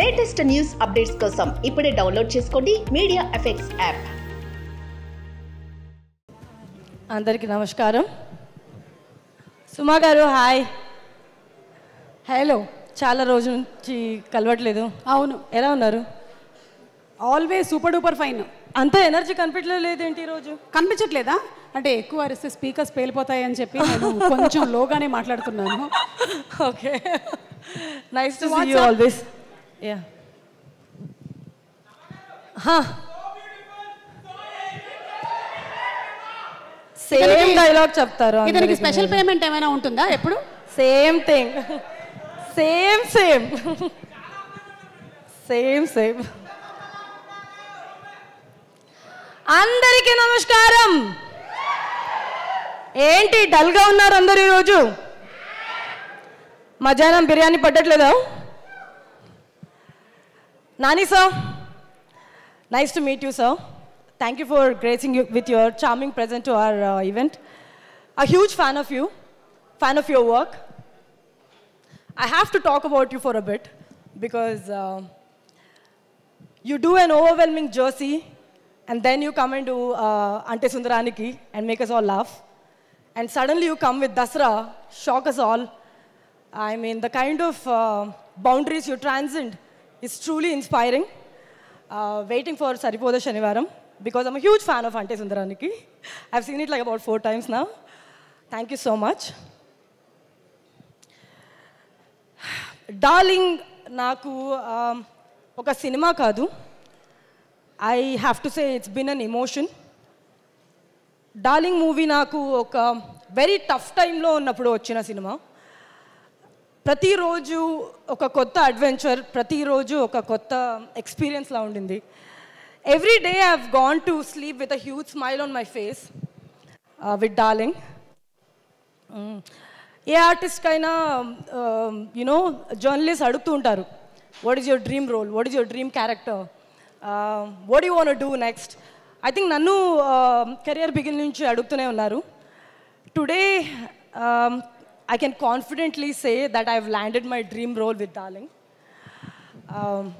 Latest news updates కోసం ఇప్పుడే download చేసుకోండి మీడియా ఎఫెక్ట్స్ యాప్ అందరికీ నమస్కారం సుమా గారు హాయ్ హలో చాలా రోజు నుంచి కలవట్లేదు అవును ఎలా ఉన్నారు ఆల్వేస్ సూపర్ డూపర్ ఫైన్ అంత ఎనర్జీ ఏంటి ఈరోజు కనిపించట్లేదా అంటే ఎక్కువ అరిస్తే స్పీకర్స్ పేలిపోతాయని చెప్పి నేను కొంచెం లోగానే మాట్లాడుతున్నాను okay nice to you always Yeah. Huh. Same dialogue చెప్తారు ఇతనికి స్పెషల్ పేమెంట్ ఏమైనా ఉంటుందా ఎప్పుడు same thing same same same same అందరికీ నమస్కారం ఏంటి డల్గా ఉన్నారు అందరు ఈరోజు మధ్యాహ్నం బిర్యానీ పట్టట్లేదా Nani sir, nice to meet you sir. Thank you for gracing you with your charming present to our uh, event. A huge fan of you, fan of your work. I have to talk about you for a bit because uh, you do an overwhelming jersey and then you come and do uh, Ante Sundaraniki and make us all laugh. And suddenly you come with Dasra, shock us all. I mean, the kind of uh, boundaries you transcend it's truly inspiring waiting for Saripodhaa Sanivaaram because I'm huge fan of Ante Sundaraniki I seen it like about four times నా thank you so much darling నాకు ఒక సినిమా కాదు I have to say it's been an emotion darling movie నాకు ఒక very tough టైంలో ఉన్నప్పుడు వచ్చిన సినిమా ప్రతిరోజు ఒక కొత్త అడ్వెంచర్ ప్రతిరోజు ఒక కొత్త ఎక్స్పీరియన్స్లా ఉండింది every day I have gone to sleep with a huge smile on my face with darling ఏ ఆర్టిస్ట్కైనా యునో జర్నలిస్ట్ అడుగుతూ ఉంటారు what is your dream role what is your dream character what you want do next I think నన్ను career um, begin నుంచి అడుగుతూనే ఉన్నారు today I can confidently say that I've landed my dream role with Darling. Um,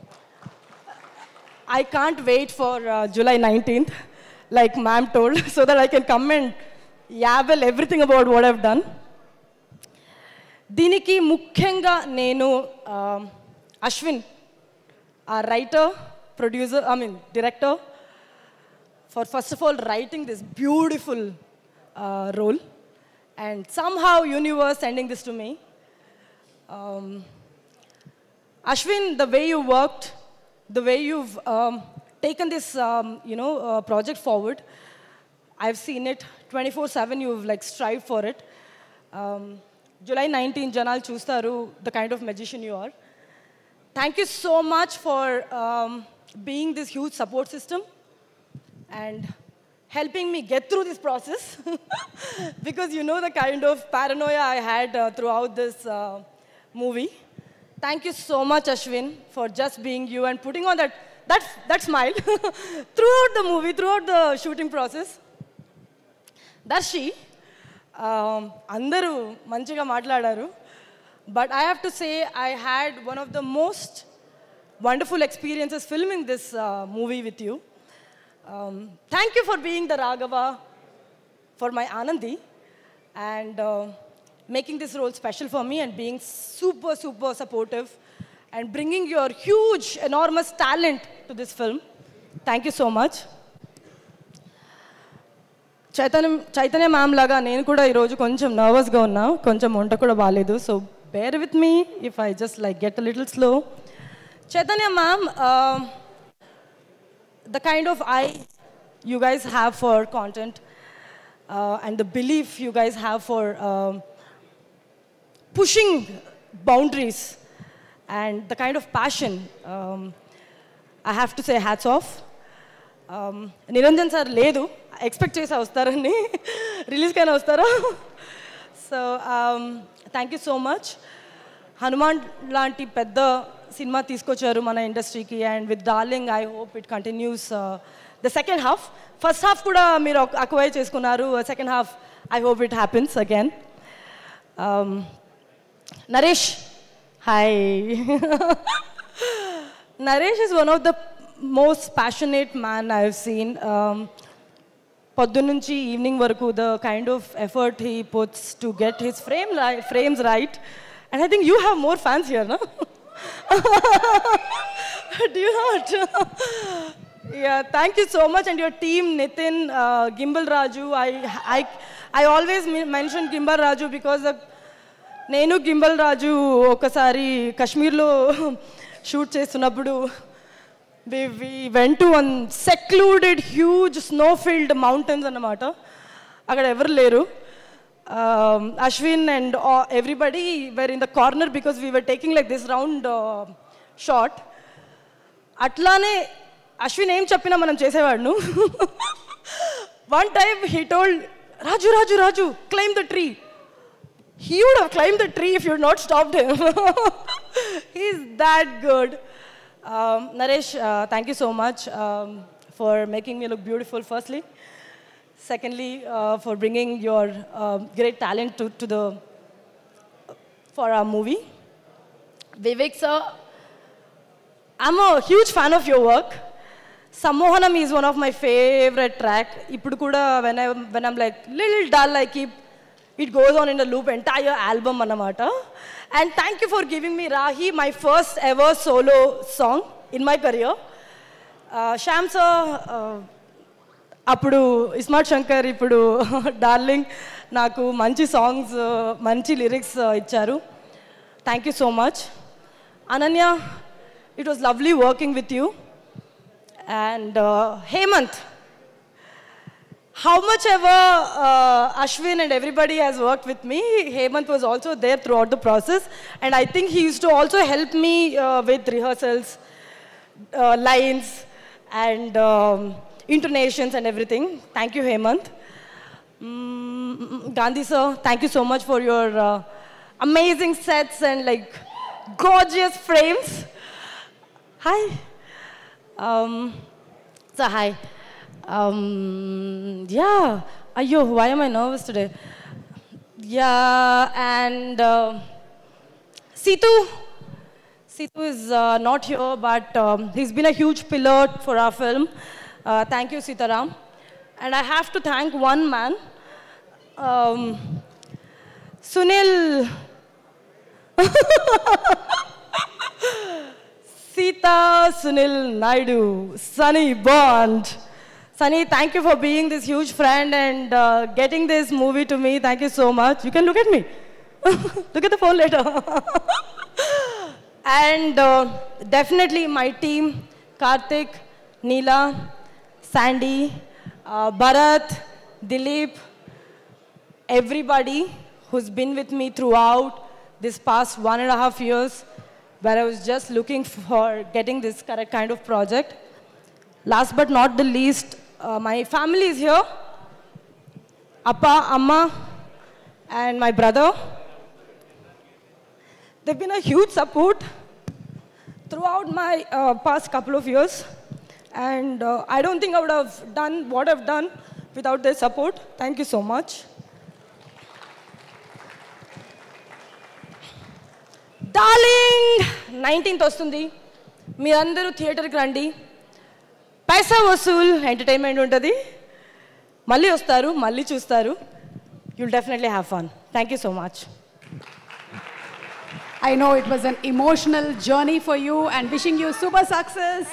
I can't wait for uh, July 19th, like ma'am told, so that I can come and yabble everything about what I've done. దీనికి ముఖ్యంగా నేను Ashwin, um, ఆ writer, producer, I mean director, for first of all writing this beautiful uh, role. And somehow universe sending this to me. Um, Ashwin, the way you worked, the way you've um, taken this, um, you know, uh, project forward, I've seen it 24-7, you've like strived for it. Um, July 19, Janal Chustaru, the kind of magician you are. Thank you so much for um, being this huge support system. And helping me get through this process because you know the kind of paranoia I had uh, throughout this uh, movie. Thank you so much, Ashwin, for just being you and putting on that, that, that smile throughout the movie, throughout the shooting process. Darshi, అందరూ um, మంచిగా but I have to say I had one of the most wonderful experiences filming this uh, movie with you. Um, thank you for being the Raghava for my Anandi and uh, making this role special for me and being super, super supportive and bringing your huge, enormous talent to this film. Thank you so much Chaitanya Chaitanya ma'am లాగా నేను కూడా ఈరోజు కొంచెం నర్వస్గా ఉన్నా కొంచెం వంట కూడా బాగాలేదు so bear with me if I just like get little slow Chaitanya ma'am the kind of eye you guys have for content uh, and the belief you guys have for um, pushing boundaries and the kind of passion, um, I have to say hats off. Niranjan sir లేదు expect చేసి Release రిలీజ్కైనా వస్తారా So um, thank you so much. Hanuman Lanti Pedda cinema Tisko Charu Mana industry ki and with Darling, I hope it continues uh, the second half. First half kuda mir akwai cheskunaru, second half, I hope it happens again. Um, Nareesh hi. Nareesh is one of the most passionate man I've seen. Um, Paddununchi evening varku, the kind of effort he puts to get his frame frames right. And I think you have more fans here, no? Do you not? yeah, thank you so much. And your team, Nitin, uh, Gimbal Raju, I, I, I always mention Gimbal Raju because the నేను gimbal Raju ఒకసారి కశ్మీర్లో shoot చేస్తున్నప్పుడు we we went to one secluded huge snow field mountains అన్నమాట అక్కడ ఎవరు లేరు um, Ashwin and uh, everybody were in the corner because we were taking like this round uh, shot. అట్లానే అశ్విన్ ఏం చెప్పినా మనం చేసేవాడు one time he told Raju Raju Raju climb the tree he would have climb the tree if you not stopped him he's that good Naresh thank you so much for making me look beautiful firstly Secondly, uh, for bringing your uh, great talent to, to the, for our movie. Vivek sir, I'm a huge fan of your work. Sammohanam is one of my favorite track. Ippudu kuda when I when I'm like little dull, I keep it goes on in the loop entire album anamata. And thank you for giving me Rahi, my first ever solo song in my career. Uh, Sham sir. Uh, అప్పుడు ఇస్మార్ట్ శంకర్ ఇప్పుడు darling నాకు మంచి songs మంచి lyrics uh, ఇచ్చారు thank you so much Ananya it was lovely working with you and Hemanth how much ever uh, Ashwin and everybody has worked with me, Hemant was also there throughout the process. And I think he used to also help me uh, with rehearsals, lines, and um, intonations and everything. Thank you, Hemant. Mm, Gandhi sir, thank you so much for your uh, amazing sets and like gorgeous frames. Hi. Um, so hi. Um, yeah. Ayo, why am I nervous today? Yeah, and uh, Situ. Situ is uh, not here, but um, he's been a huge pillar for our film. Uh, thank you, Sitaram. And I have to thank one man, um, Sunil. Sita Sunil Naidu, Sunny Bond. Sunny, thank you for being this huge friend and uh, getting this movie to me. Thank you so much. You can look at me. look at the phone later. and uh, definitely my team, Karthik, Neela, Sandy, uh, Bharat, Dilip, everybody who's been with me throughout this past one and a half years where I was just looking for getting this correct kind of project. Last but not the least, uh, my family is here. Appa, Amma, and my brother. They've been a huge support throughout my uh, past couple of years. And uh, I don't think I would have done what I've done without their support. Thank you so much. Darling nineteenth వస్తుంది మీరందరూ థియేటర్కి రండి పైసా వసూల్ entertainment ఉంటుంది మళ్ళీ వస్తారు మళ్ళీ చూస్తారు you'll definitely have fun thank you so much I know it was an emotional journey for you and wishing you super success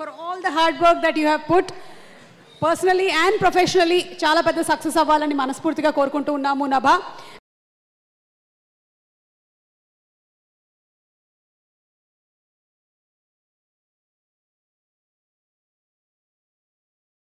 for all the hard work that you have put personally and professionally చాలా పెద్ద success అవ్వాలని మనస్ఫూర్తిగా కోరుకుంటూ ఉన్నాము నభా